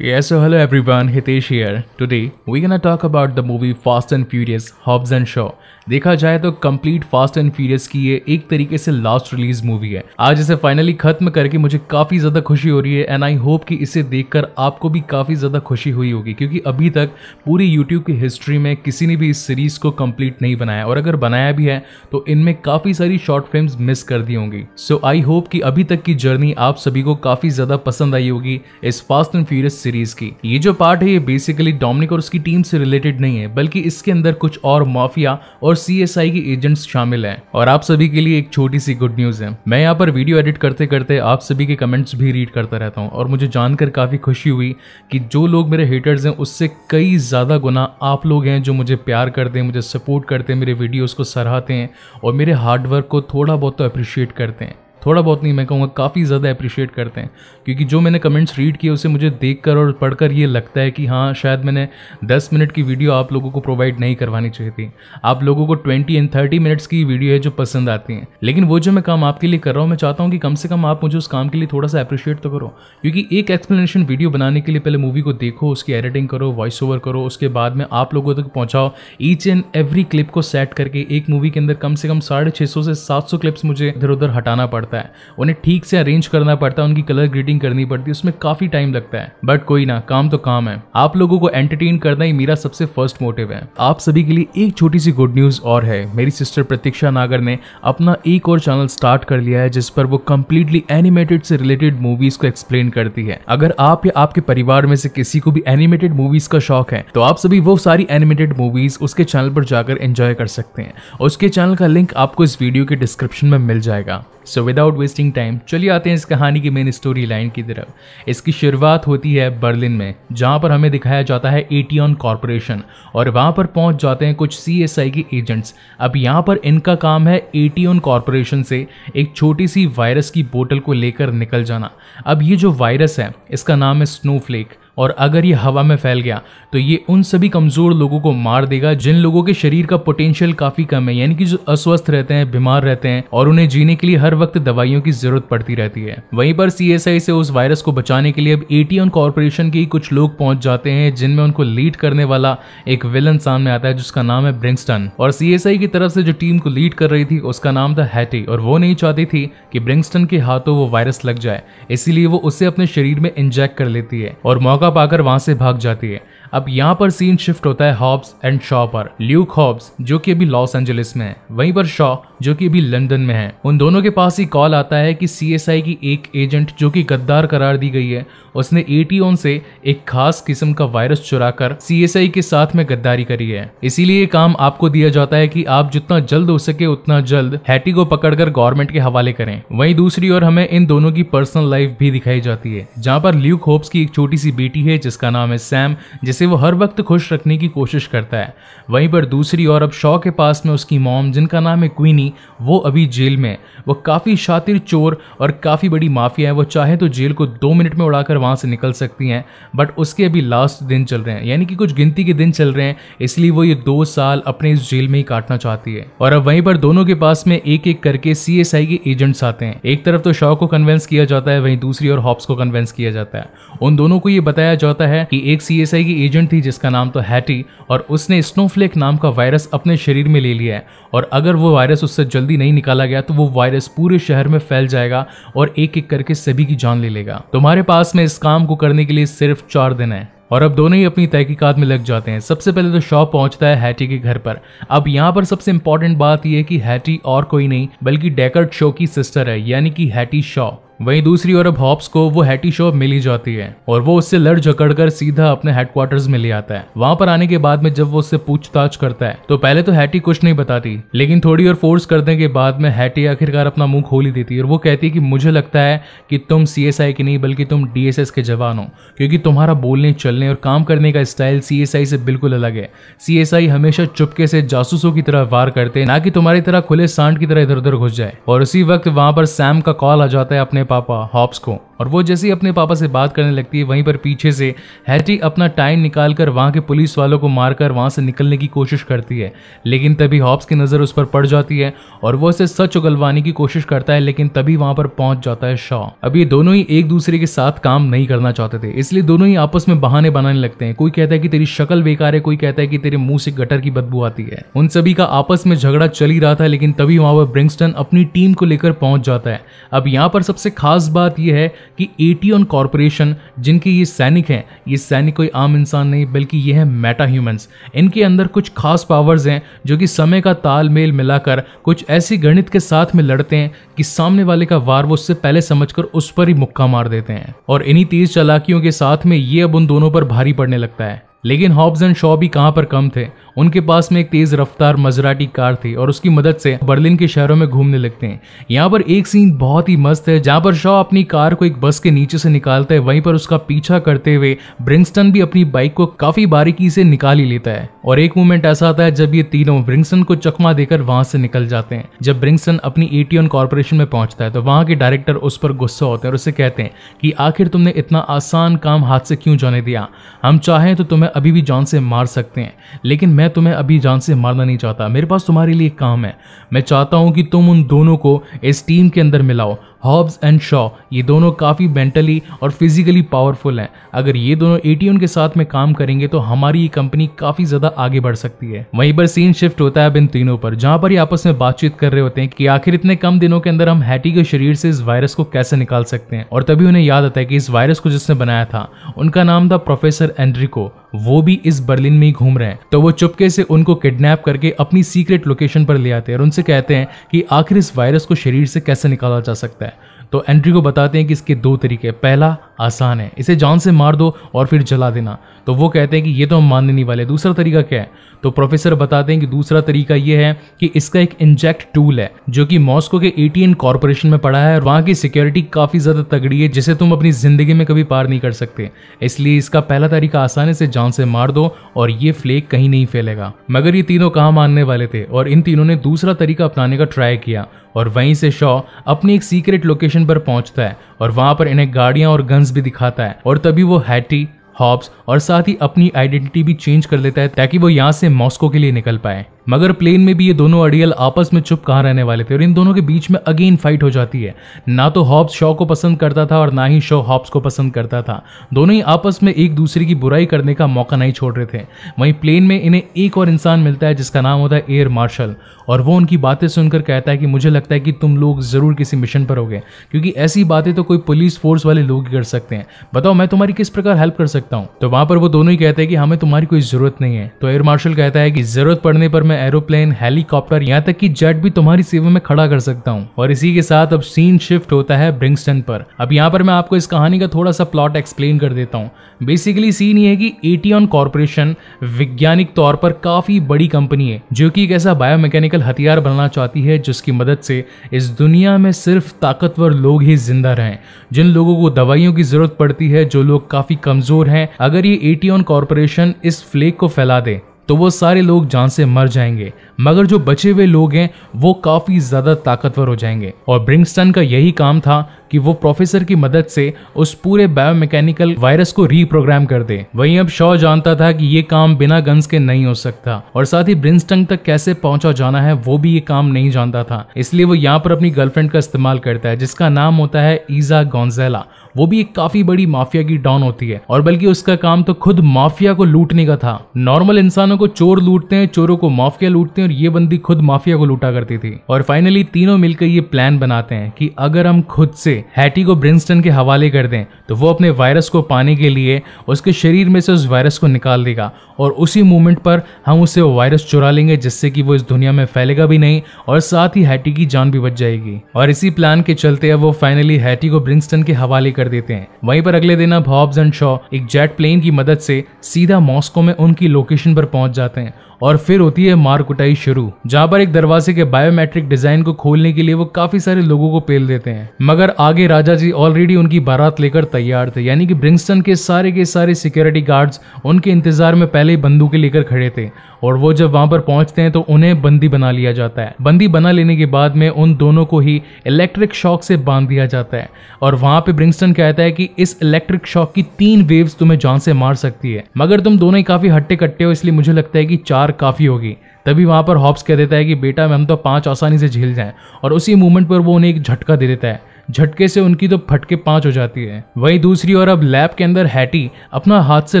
Yes, so hello everyone, Hitesh here. Today, we're gonna talk about the movie Fast and Furious Hobbs and Shaw. देखा जाए तो complete fast and furious की ये एक तरीके से लास्ट रिलीज मूवी है आज इसे फाइनली खत्म करके मुझे काफी ज्यादा खुशी हो रही है एंड आई होप कि इसे देखकर आपको भी काफी ज्यादा खुशी हुई होगी क्योंकि अभी तक पूरी यूट्यूब की हिस्ट्री में किसी ने भी इस सीरीज को कंप्लीट नहीं बनाया और अगर बनाया भी है तो इनमें काफी सारी शॉर्ट फिल्म मिस कर दी होंगी सो आई होप कि अभी तक की जर्नी आप सभी को काफी ज्यादा पसंद आई होगी इस फास्ट एंड फ्यूरियस सीरीज की ये जो पार्ट है ये बेसिकली डोमिनिक और उसकी टीम से रिलेटेड नहीं है बल्कि इसके अंदर कुछ और माफिया और आई के एजेंट्स शामिल हैं और आप सभी के लिए एक छोटी सी गुड न्यूज है मैं यहाँ पर वीडियो एडिट करते करते आप सभी के कमेंट्स भी रीड करता रहता हूँ और मुझे जानकर काफी खुशी हुई कि जो लोग मेरे हेटर्स हैं उससे कई ज्यादा गुना आप लोग हैं जो मुझे प्यार करते हैं मुझे सपोर्ट करते हैं मेरे वीडियोज़ को सराहते हैं और मेरे हार्डवर्क को थोड़ा बहुत तो अप्रिशिएट करते हैं थोड़ा बहुत नहीं मैं कहूँगा काफ़ी ज़्यादा अप्रिशिएट करते हैं क्योंकि जो मैंने कमेंट्स रीड किए उसे मुझे देख कर और पढ़ कर ये लगता है कि हाँ शायद मैंने 10 मिनट की वीडियो आप लोगों को प्रोवाइड नहीं करवानी चाहिए थी आप लोगों को 20 एंड 30 मिनट्स की वीडियो है जो पसंद आती हैं लेकिन वो जो मैं काम आपके लिए कर रहा हूँ मैं चाहता हूँ कि कम से कम आप मुझे उस काम के लिए थोड़ा सा अप्रिशिएट तो करो क्योंकि एक एक्सप्लेनेशन वीडियो बनाने के लिए पहले मूवी को देखो उसकी एडिटिंग करो वॉइस ओवर करो उसके बाद में आप लोगों तक पहुँचाओ ईच एंड एवरी क्लिप को सेट करके एक मूवी के अंदर कम से कम साढ़े से सात क्लिप्स मुझे इधर उधर हटाना पड़ता पड़ता है उन्हें ठीक से अरेंज करना पड़ता है उनकी कलर ग्रीडिंग करनी पड़ती है उसमें काफी टाइम लगता है बट कोई ना काम तो काम है आप लोगों को एंटरटेन करना ही मेरा सबसे फर्स्ट मोटिव है आप सभी के लिए एक छोटी सी गुड न्यूज और है मेरी सिस्टर प्रतीक्षा नागर ने अपना एक और चैनल स्टार्ट कर लिया है जिस पर वो कम्प्लीटली एनिमेटेड से रिलेटेड मूवीज को एक्सप्लेन करती है अगर आप या आपके परिवार में से किसी को भी एनिमेटेड मूवीज का शौक है तो आप सभी वो सारी एनिमेटेड मूवीज उसके चैनल पर जाकर एंजॉय कर सकते हैं उसके चैनल का लिंक आपको इस वीडियो के डिस्क्रिप्शन में मिल जाएगा सो विदाउट वेस्टिंग टाइम चलिए आते हैं इस कहानी की मेन स्टोरी लाइन की तरफ इसकी शुरुआत होती है बर्लिन में जहाँ पर हमें दिखाया जाता है एटीऑन कॉरपोरेशन और वहाँ पर पहुँच जाते हैं कुछ सी एस आई के एजेंट्स अब यहाँ पर इनका काम है एटीऑन कॉरपोरेशन से एक छोटी सी वायरस की बोतल को लेकर निकल जाना अब ये जो वायरस है इसका नाम है स्नोफ्लेक और अगर ये हवा में फैल गया तो ये उन सभी कमज़ोर लोगों को मार देगा जिन लोगों के शरीर का पोटेंशियल काफ़ी कम है यानी कि जो अस्वस्थ रहते हैं बीमार रहते हैं और उन्हें जीने के लिए हर वक्त दवाइयों की जरूरत पड़ती रहती है वहीं पर सी से उस वायरस को बचाने के लिए अब एटीएन कॉरपोरेशन के कुछ लोग पहुंच जाते हैं जिनमें उनको लीड करने वाला एक विलन सामने आता है जिसका नाम है ब्रिंगस्टन और सी की तरफ से जो टीम को लीड कर रही थी उसका नाम था हैटी और वो नहीं चाहती थी कि ब्रिंगस्टन के हाथों वो वायरस लग जाए इसीलिए वो उसे अपने शरीर में इंजेक्ट कर लेती है और मौका पाकर वहां से भाग जाती है अब यहाँ पर सीन शिफ्ट होता है हॉब्स एंड शॉ पर ल्यूक हॉब्स जो कि अभी लॉस एंजलिस में है वहीं पर शॉ जो कि अभी लंदन में है उन दोनों के पास ही कॉल आता है कि सीएसआई की एक एजेंट जो कि गद्दार करार दी गई है उसने एटीओन से एक खास किस्म का वायरस चुरा कर सीएसआई के साथ में गद्दारी करी है इसीलिए ये काम आपको दिया जाता है की आप जितना जल्द हो सके उतना जल्द हैटी को पकड़कर गवर्नमेंट के हवाले करें वही दूसरी ओर हमें इन दोनों की पर्सनल लाइफ भी दिखाई जाती है जहाँ पर ल्यूक होप्स की एक छोटी सी बेटी है जिसका नाम है सैम जिसे जिसे वो हर वक्त खुश रखने की कोशिश करता है वहीं पर दूसरी और अब शॉ के पास में उसकी मॉम जिनका नाम है क्वीनी वो अभी जेल में है वो काफ़ी शातिर चोर और काफ़ी बड़ी माफिया है वो चाहे तो जेल को दो मिनट में उड़ाकर वहाँ से निकल सकती हैं बट उसके अभी लास्ट दिन चल रहे हैं यानी कि कुछ गिनती के दिन चल रहे हैं इसलिए वो ये दो साल अपने इस जेल में ही काटना चाहती है और अब वहीं पर दोनों के पास में एक एक करके सी के एजेंट्स आते हैं एक तरफ तो शॉ को कन्वेंस किया जाता है वहीं दूसरी और हॉप्स को कन्वेंस किया जाता है उन दोनों को ये बताया जाता है कि एक सी एस आई की एजेंट थी जिसका नाम तो हैटी और उसने स्नोफ्लेक नाम का वायरस अपने शरीर में ले लिया है और अगर वो वायरस उससे जल्दी नहीं निकाला गया तो वो वायरस पूरे शहर में फैल जाएगा और एक एक करके सभी की जान ले लेगा तुम्हारे पास में इस काम को करने के लिए सिर्फ चार दिन है और अब दोनों ही अपनी तहकीकात में लग जाते हैं सबसे पहले तो शॉप पहुंचता है हैटी के घर पर अब यहाँ पर सबसे इंपॉर्टेंट बात यह है कि हैटी और कोई नहीं बल्कि डेकर्ट शो की सिस्टर है यानी कि हैटी शॉ वहीं दूसरी ओर अब हॉप्स को वो हैटी शॉप मिली जाती है और वो उससे लड़ झकड़ कर सीधा अपने हेडक्वार्टर्स में ले आता है वहां पर आने के बाद में जब वो उससे पूछताछ करता है तो पहले तो हैटी कुछ नहीं बताती लेकिन थोड़ी और फोर्स करने के बाद में हैटी आखिरकार अपना मुंह खोल ही देती है और वो कहती है कि मुझे लगता है कि तुम सी एस आई की नहीं बल्कि तुम डी एस एस के जवान हो क्योंकि तुम्हारा बोलने चलने और काम करने का स्टाइल सी एस आई से बिल्कुल अलग है सी एस आई हमेशा चुपके से जासूसों की तरह वार करते ना कि तुम्हारी तरह खुले सांड की तरह इधर उधर घुस जाए और उसी वक्त वहां पर सैम का कॉल आ जाता है अपने पापा हॉब्स को और वो जैसे ही अपने पापा से बात करने लगती है वहीं पर पीछे से हैटी अपना टाइम निकाल कर वहाँ के पुलिस वालों को मारकर वहाँ से निकलने की कोशिश करती है लेकिन तभी हॉब्स की नज़र उस पर पड़ जाती है और वो उसे सच उगलवाने की कोशिश करता है लेकिन तभी वहाँ पर पहुँच जाता है शॉ अब ये दोनों ही एक दूसरे के साथ काम नहीं करना चाहते थे इसलिए दोनों ही आपस में बहाने बनाने लगते हैं कोई कहता है कि तेरी शक्ल बेकार है कोई कहता है कि तेरे मुंह से गटर की बदबू आती है उन सभी का आपस में झगड़ा चल ही रहा था लेकिन तभी वहाँ पर ब्रिंगस्टन अपनी टीम को लेकर पहुंच जाता है अब यहाँ पर सबसे खास बात यह है कि एटीओन कॉरपोरेशन जिनके ये सैनिक हैं ये सैनिक कोई आम इंसान नहीं बल्कि ये है मेटा ह्यूमंस इनके अंदर कुछ खास पावर्स हैं जो कि समय का तालमेल मिलाकर कुछ ऐसी गणित के साथ में लड़ते हैं कि सामने वाले का वार वो उससे पहले समझ उस पर ही मुक्का मार देते हैं और इन्हीं तेज चलाकियों के साथ में ये अब उन दोनों पर भारी पड़ने लगता है लेकिन हॉब्स एंड शॉ भी कहाँ पर कम थे उनके पास में एक तेज रफ्तार मजराटी कार थी और उसकी मदद से बर्लिन के शहरों में घूमने लगते हैं यहाँ पर एक सीन बहुत ही मस्त है जहाँ पर शॉ अपनी कार को एक बस के नीचे से निकालता है वहीं पर उसका पीछा करते हुए ब्रिंगस्टन भी अपनी बाइक को काफी बारीकी से निकाल ही लेता है और एक मोमेंट ऐसा आता है जब ये तीनों ब्रिंगस्टन को चकमा देकर वहां से निकल जाते हैं जब ब्रिंगस्टन अपनी एटीएन कॉर्पोरेशन में पहुंचता है तो वहां के डायरेक्टर उस पर गुस्सा होते हैं और उसे कहते हैं कि आखिर तुमने इतना आसान काम हाथ से क्यों जाने दिया हम चाहें तो तुम्हें अभी भी जॉन से मार सकते हैं लेकिन मैं तुम्हें अभी जान से मारना नहीं चाहता मेरे पास तुम्हारे लिए काम है मैं चाहता हूँ कि तुम उन दोनों को इस टीम के अंदर मिलाओ हॉब्स एंड शॉ ये दोनों काफ़ी मेंटली और फिजिकली पावरफुल हैं अगर ये दोनों ए के साथ में काम करेंगे तो हमारी ये कंपनी काफ़ी ज़्यादा आगे बढ़ सकती है वहीं पर सीन शिफ्ट होता है इन तीनों पर जहाँ पर ये आपस में बातचीत कर रहे होते हैं कि आखिर इतने कम दिनों के अंदर हम हैटी के शरीर से इस वायरस को कैसे निकाल सकते हैं और तभी उन्हें याद आता है कि इस वायरस को जिसने बनाया था उनका नाम था प्रोफेसर एंड्रिको वो भी इस बर्लिन में ही घूम रहे हैं तो वो चुपके से उनको किडनैप करके अपनी सीक्रेट लोकेशन पर ले आते हैं और उनसे कहते हैं कि आखिर इस वायरस को शरीर से कैसे निकाला जा सकता है तो एंट्री को बताते हैं कि इसके दो तरीके पहला आसान है इसे जान से मार दो और फिर जला देना तो वो कहते हैं कि ये तो हम मानने नहीं वाले दूसरा तरीका क्या है तो प्रोफेसर बताते हैं कि दूसरा तरीका ये है कि इसका एक इंजेक्ट टूल है जो कि मॉस्को के एटीएन कॉरपोरेशन में पड़ा है और वहाँ की सिक्योरिटी काफ़ी ज़्यादा तगड़ी है जिसे तुम अपनी ज़िंदगी में कभी पार नहीं कर सकते इसलिए इसका पहला तरीका आसानी से जान जान से मार दो और ये फ्लेक कहीं नहीं फैलेगा मगर ये तीनों कहा मानने वाले थे और इन तीनों ने दूसरा तरीका अपनाने का ट्राई किया और वहीं से शॉ अपनी एक सीक्रेट लोकेशन पर पहुंचता है और वहां पर इन्हें गाड़ियां और गन्स भी दिखाता है और तभी वो हैटी हॉब्स और साथ ही अपनी आइडेंटिटी भी चेंज कर लेता है ताकि वो यहाँ से मॉस्को के लिए निकल पाए मगर प्लेन में भी ये दोनों अड़ियल आपस में चुप कहाँ रहने वाले थे और इन दोनों के बीच में अगेन फाइट हो जाती है ना तो हॉब्स शॉ को पसंद करता था और ना ही शॉ हॉब्स को पसंद करता था दोनों ही आपस में एक दूसरे की बुराई करने का मौका नहीं छोड़ रहे थे वहीं प्लेन में इन्हें एक और इंसान मिलता है जिसका नाम होता है एयर मार्शल और वो उनकी बातें सुनकर कहता है कि मुझे लगता है कि तुम लोग ज़रूर किसी मिशन पर हो क्योंकि ऐसी बातें तो कोई पुलिस फोर्स वाले लोग ही कर सकते हैं बताओ मैं तुम्हारी किस प्रकार हेल्प कर सकता हूँ तो वहाँ पर वो दोनों ही कहते हैं कि हमें तुम्हारी कोई ज़रूरत नहीं है तो एयर मार्शल कहता है कि ज़रूरत पड़ने पर मैं एरोप्लेन हेलीकॉप्टर यहाँ तक कि जेट भी तुम्हारी सेवा में खड़ा कर सकता हूँ और इसी के साथ अब सीन शिफ्ट होता है ब्रिंगस्टन पर अब यहाँ पर मैं आपको इस कहानी का थोड़ा सा प्लॉट एक्सप्लेन कर देता हूँ बेसिकली सीन ये है कि एटीऑन कॉरपोरेशन वैज्ञानिक तौर पर काफी बड़ी कंपनी है जो कि एक ऐसा बायोमैकेनिकल हथियार बनाना चाहती है जिसकी मदद से इस दुनिया में सिर्फ ताकतवर लोग ही जिंदा रहें जिन लोगों को दवाइयों की जरूरत पड़ती है जो लोग काफी कमजोर हैं अगर ये एटीऑन कॉरपोरेशन इस फ्लेक को फैला दे तो वो सारे लोग जान से मर जाएंगे मगर जो बचे हुए लोग हैं वो काफ़ी ज़्यादा ताकतवर हो जाएंगे और ब्रिंगस्टन का यही काम था कि वो प्रोफेसर की मदद से उस पूरे बायोमैकेनिकल वायरस को रीप्रोग्राम कर दे वहीं अब शॉ जानता था कि ये काम बिना गन्स के नहीं हो सकता और साथ ही ब्रिंसटंग तक कैसे पहुंचा जाना है वो भी ये काम नहीं जानता था इसलिए वो यहाँ पर अपनी गर्लफ्रेंड का इस्तेमाल करता है जिसका नाम होता है ईजा गोंजेला वो भी एक काफी बड़ी माफिया की डॉन होती है और बल्कि उसका काम तो खुद माफिया को लूटने का था नॉर्मल इंसानों को चोर लूटते हैं चोरों को माफिया लूटते हैं और ये बंदी खुद माफिया को लूटा करती थी और फाइनली तीनों मिलकर ये प्लान बनाते हैं कि अगर हम खुद से हैटी को ब्रिंस्टन के हवाले कर दें तो वो अपने वायरस को पाने के लिए उसके शरीर में से उस वायरस को निकाल देगा और उसी मूवमेंट पर हम उसे वायरस चुरा लेंगे जिससे कि वो इस दुनिया में फैलेगा भी नहीं और साथ ही हैटी की जान भी बच जाएगी और इसी प्लान के चलते अब वो फाइनली हैटी को ब्रिंगस्टन के हवाले कर देते हैं वहीं पर अगले दिन अब हॉब्स एंड शॉ एक जेट प्लेन की मदद से सीधा मॉस्को में उनकी लोकेशन पर पहुंच जाते हैं और फिर होती है मार कुटाई शुरू जहाँ पर एक दरवाजे के बायोमेट्रिक डिजाइन को खोलने के लिए वो काफी सारे लोगों को पेल देते हैं मगर आगे राजा जी ऑलरेडी उनकी बारात लेकर तैयार थे यानी कि ब्रिंगस्टन के सारे के सारे सिक्योरिटी गार्ड्स उनके इंतजार में पहले वाले बंदूकें लेकर खड़े थे और वो जब वहां पर पहुंचते हैं तो उन्हें बंदी बना लिया जाता है बंदी बना लेने के बाद में उन दोनों को ही इलेक्ट्रिक शॉक से बांध दिया जाता है और वहां पे ब्रिंगस्टन कहता है कि इस इलेक्ट्रिक शॉक की तीन वेव्स तुम्हें जान से मार सकती है मगर तुम दोनों ही काफी हट्टे कट्टे हो इसलिए मुझे लगता है कि चार काफी होगी तभी वहां पर हॉप्स कह देता है कि बेटा हम तो पांच आसानी से झेल जाएं और उसी मूवमेंट पर वो उन्हें एक झटका दे देता है झटके से उनकी तो फटके पांच हो जाती है वहीं दूसरी ओर अब लैब के अंदर हैटी अपना हाथ से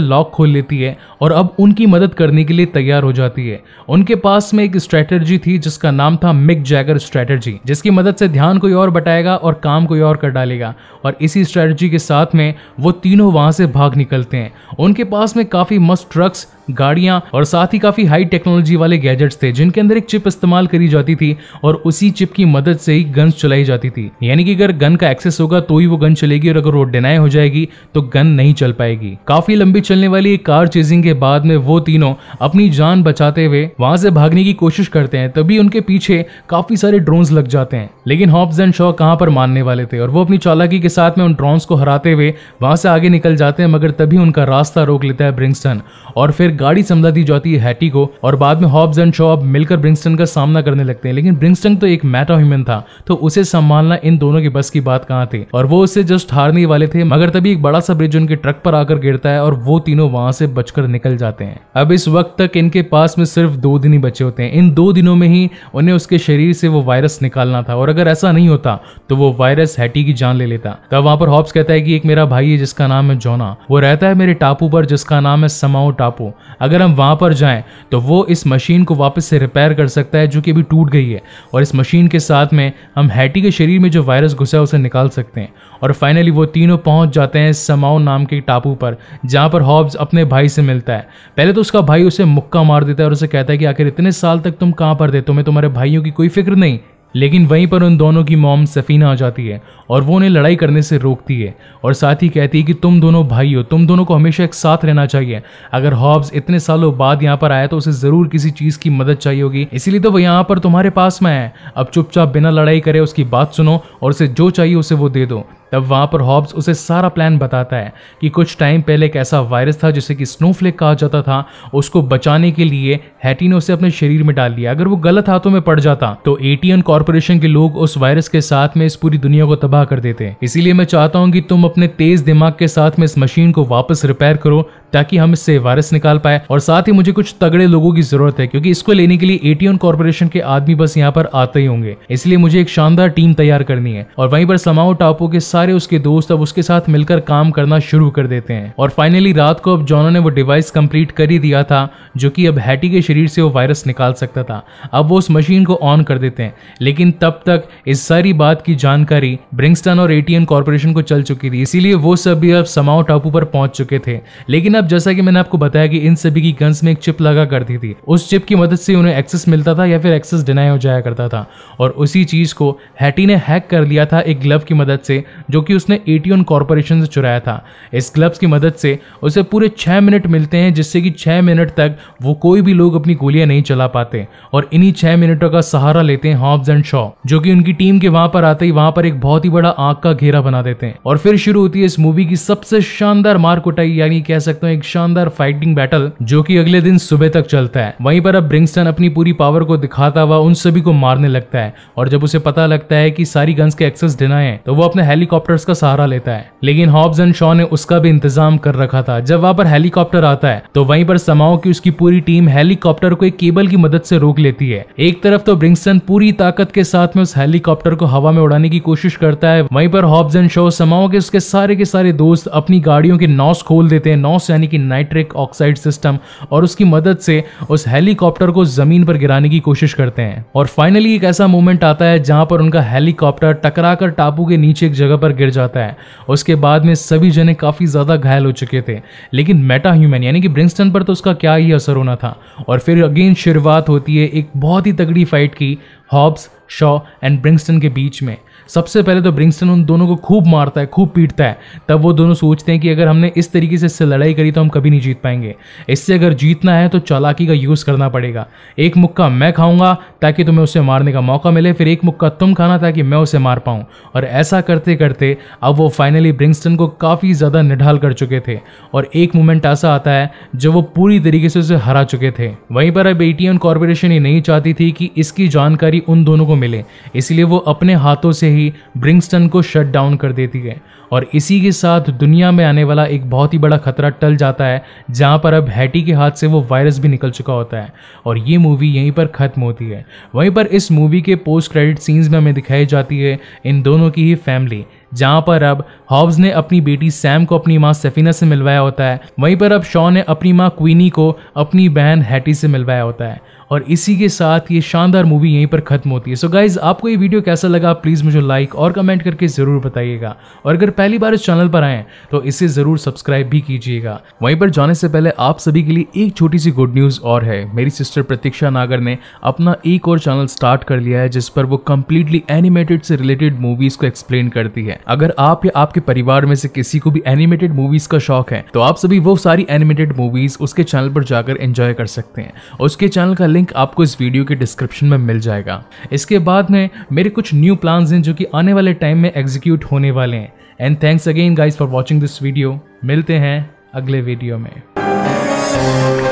लॉक खोल लेती है और अब उनकी मदद करने के लिए तैयार हो जाती है उनके पास में एक स्ट्रेटर्जी थी जिसका नाम था मिक जैगर स्ट्रेटर्जी जिसकी मदद से ध्यान कोई और बटाएगा और काम कोई और कर डालेगा और इसी स्ट्रेटर्जी के साथ में वो तीनों वहां से भाग निकलते हैं उनके पास में काफ़ी मस्त ट्रक्स गाड़ियां और साथ ही काफी हाई टेक्नोलॉजी वाले गैजेट्स थे जिनके अंदर एक चिप इस्तेमाल करी जाती थी और उसी चिप की मदद से ही गन्स चलाई जाती थी यानी कि अगर गन का एक्सेस होगा तो ही वो गन चलेगी और अगर वो डिनाई हो जाएगी तो गन नहीं चल पाएगी काफी लंबी चलने वाली एक कार चेजिंग के बाद में वो तीनों अपनी जान बचाते हुए वहां से भागने की कोशिश करते हैं तभी उनके पीछे काफी सारे ड्रोन्स लग जाते हैं लेकिन हॉब्स एंड शॉ कहाँ पर मानने वाले थे और वो अपनी चालाकी के साथ में उन ड्रोन्स को हराते हुए वहां से आगे निकल जाते हैं मगर तभी उनका रास्ता रोक लेता है ब्रिंगस्टन और फिर गाड़ी समझा दी जाती है हैटी को और बाद में हॉब्स एंड शॉब मिलकर ब्रिंगस्टन का सामना करने लगते हैं लेकिन ब्रिंगस्टन तो एक मैटा ह्यूमन था तो उसे संभालना इन दोनों की बस की बात कहाँ थी और वो उसे जस्ट हारने वाले थे मगर तभी एक बड़ा सा ब्रिज उनके ट्रक पर आकर गिरता है और वो तीनों वहां से बचकर निकल जाते हैं अब इस वक्त तक इनके पास में सिर्फ दो दिन ही बचे होते हैं इन दो दिनों में ही उन्हें उसके शरीर से वो वायरस निकालना था और अगर ऐसा नहीं होता तो वो वायरस हैटी की जान ले लेता तब वहां पर हॉब्स कहता है कि एक मेरा भाई है जिसका नाम है जोना वो रहता है मेरे टापू पर जिसका नाम है समाओ टापू अगर हम वहाँ पर जाएं तो वो इस मशीन को वापस से रिपेयर कर सकता है जो कि अभी टूट गई है और इस मशीन के साथ में हम हैटी के शरीर में जो वायरस घुसा है उसे निकाल सकते हैं और फाइनली वो तीनों पहुँच जाते हैं समाओ नाम के टापू पर जहाँ पर हॉब्स अपने भाई से मिलता है पहले तो उसका भाई उसे मुक्का मार देता है और उसे कहता है कि आखिर इतने साल तक तुम कहाँ पर थे तुम्हें तुम्हारे भाइयों की कोई फिक्र नहीं लेकिन वहीं पर उन दोनों की मोम सफ़ीना आ जाती है और वो उन्हें लड़ाई करने से रोकती है और साथ ही कहती है कि तुम दोनों भाई हो तुम दोनों को हमेशा एक साथ रहना चाहिए अगर हॉब्स इतने सालों बाद यहाँ पर आया तो उसे ज़रूर किसी चीज़ की मदद चाहिए होगी इसीलिए तो वो यहाँ पर तुम्हारे पास में है अब चुपचाप बिना लड़ाई करे उसकी बात सुनो और उसे जो चाहिए उसे वो दे दो तब वहां पर हॉब्स उसे सारा प्लान बताता है कि कुछ टाइम पहले एक ऐसा वायरस था जिसे कि स्नोफ्लेक कहा जाता था उसको बचाने के लिए हैटी ने उसे अपने शरीर में डाल लिया अगर वो गलत हाथों में पड़ जाता तो एटीएन कॉरपोरेशन के लोग उस वायरस के साथ में इस पूरी दुनिया को तबाह कर देते इसीलिए मैं चाहता हूँ कि तुम अपने तेज दिमाग के साथ में इस मशीन को वापस रिपेयर करो ताकि हम इससे वायरस निकाल पाए और साथ ही मुझे कुछ तगड़े लोगों की जरूरत है क्योंकि इसको लेने के लिए एटीएन कॉरपोरेशन के आदमी बस यहाँ पर आते ही होंगे इसलिए मुझे एक शानदार टीम तैयार करनी है और वहीं पर समाओ टापू के साथ सारे उसके दोस्त अब उसके साथ मिलकर काम करना शुरू कर देते हैं और फाइनली रात को अब जॉनो ने वो डिवाइस कंप्लीट कर ही दिया था जो कि अब हैटी के शरीर से वो वायरस निकाल सकता था अब वो उस मशीन को ऑन कर देते हैं लेकिन तब तक इस सारी बात की जानकारी ब्रिंगस्टन और एटीएन कॉरपोरेशन को चल चुकी थी इसीलिए वो सब भी अब समाओ टापू पर पहुंच चुके थे लेकिन अब जैसा कि मैंने आपको बताया कि इन सभी की गन्स में एक चिप लगा करती थी उस चिप की मदद से उन्हें एक्सेस मिलता था या फिर एक्सेस डिनाई हो जाया करता था और उसी चीज को हैटी ने हैक कर लिया था एक ग्लव की मदद से जो कि उसने एटीओन कॉरपोरेशन से चुराया था इस ग्लव्स की मदद से उसे पूरे छः मिनट मिलते हैं जिससे कि छः मिनट तक वो कोई भी लोग अपनी गोलियां नहीं चला पाते और इन्हीं छः मिनटों का सहारा लेते हैं हॉब्स एंड शॉ जो कि उनकी टीम के वहां पर आते ही वहां पर एक बहुत ही बड़ा आग का घेरा बना देते हैं और फिर शुरू होती है इस मूवी की सबसे शानदार मार कुटाई यानी कह सकते हैं एक शानदार फाइटिंग बैटल जो कि अगले दिन सुबह तक चलता है वहीं पर अब ब्रिंगस्टन अपनी पूरी पावर को दिखाता हुआ उन सभी को मारने लगता है और जब उसे पता लगता है कि सारी गन्स के एक्सेस डिनाए है तो वो अपने हेलीकॉप्टर हेलीकॉप्टर्स का सहारा लेता है लेकिन हॉब्स एंड शॉ ने उसका भी इंतजाम कर रखा था जब वहाँ पर हेलीकॉप्टर आता है तो वहीं पर समाओ की उसकी पूरी टीम हेलीकॉप्टर को एक केबल की मदद से रोक लेती है एक तरफ तो ब्रिंगसन पूरी ताकत के साथ में उस हेलीकॉप्टर को हवा में उड़ाने की कोशिश करता है वहीं पर हॉब्स एंड शॉ समाओ के उसके सारे के सारे दोस्त अपनी गाड़ियों के नॉस खोल देते हैं नॉस यानी कि नाइट्रिक ऑक्साइड सिस्टम और उसकी मदद से उस हेलीकॉप्टर को जमीन पर गिराने की कोशिश करते हैं और फाइनली एक ऐसा मोमेंट आता है जहां पर उनका हेलीकॉप्टर टकराकर टापू के नीचे एक जगह पर गिर जाता है उसके बाद में सभी जने काफ़ी ज़्यादा घायल हो चुके थे लेकिन मेटा ह्यूमन यानी कि ब्रिंगस्टन पर तो उसका क्या ही असर होना था और फिर अगेन शुरुआत होती है एक बहुत ही तगड़ी फाइट की हॉब्स शॉ एंड ब्रिंगस्टन के बीच में सबसे पहले तो ब्रिंगस्टन उन दोनों को खूब मारता है खूब पीटता है तब वो दोनों सोचते हैं कि अगर हमने इस तरीके से इससे लड़ाई करी तो हम कभी नहीं जीत पाएंगे इससे अगर जीतना है तो चालाकी का यूज़ करना पड़ेगा एक मुक्का मैं खाऊंगा ताकि तुम्हें उसे मारने का मौका मिले फिर एक मुक्का तुम खाना ताकि मैं उसे मार पाऊँ और ऐसा करते करते अब वो फाइनली ब्रिंगस्टन को काफ़ी ज़्यादा निढाल कर चुके थे और एक मोमेंट ऐसा आता है जब वो पूरी तरीके से उसे हरा चुके थे वहीं पर अब एटीएन कॉरपोरेशन ये नहीं चाहती थी कि इसकी जानकारी उन दोनों को मिले इसलिए वो अपने हाथों से ही ब्रिंगस्टन को शट डाउन कर देती है और इसी के साथ दुनिया में आने वाला एक बहुत ही बड़ा खतरा टल जाता है जहाँ पर अब हैटी के हाथ से वो वायरस भी निकल चुका होता है और ये मूवी यहीं पर ख़त्म होती है वहीं पर इस मूवी के पोस्ट क्रेडिट सीन्स में हमें दिखाई जाती है इन दोनों की ही फैमिली जहाँ पर अब हॉब्स ने अपनी बेटी सैम को अपनी माँ सेफिना से मिलवाया होता है वहीं पर अब शॉ ने अपनी माँ क्वीनी को अपनी बहन हैटी से मिलवाया होता है और इसी के साथ ये शानदार मूवी यहीं पर ख़त्म होती है सो so गाइज़ आपको ये वीडियो कैसा लगा प्लीज़ मुझे लाइक और कमेंट करके ज़रूर बताइएगा और अगर पहली बार इस चैनल पर आए तो इसे ज़रूर सब्सक्राइब भी कीजिएगा वहीं पर जाने से पहले आप सभी के लिए एक छोटी सी गुड न्यूज़ और है मेरी सिस्टर प्रतीक्षा नागर ने अपना एक और चैनल स्टार्ट कर लिया है जिस पर वो कम्प्लीटली एनिमेटेड से रिलेटेड मूवीज़ को एक्सप्लेन करती है अगर आप या आपके परिवार में से किसी को भी एनिमेटेड मूवीज़ का शौक है तो आप सभी वो सारी एनिमेटेड मूवीज़ उसके चैनल पर जाकर एंजॉय कर सकते हैं उसके चैनल का लिंक लिंक आपको इस वीडियो के डिस्क्रिप्शन में मिल जाएगा इसके बाद में मेरे कुछ न्यू प्लान्स हैं जो कि आने वाले टाइम में एग्जीक्यूट होने वाले हैं and thanks again guys for watching this video मिलते हैं अगले वीडियो में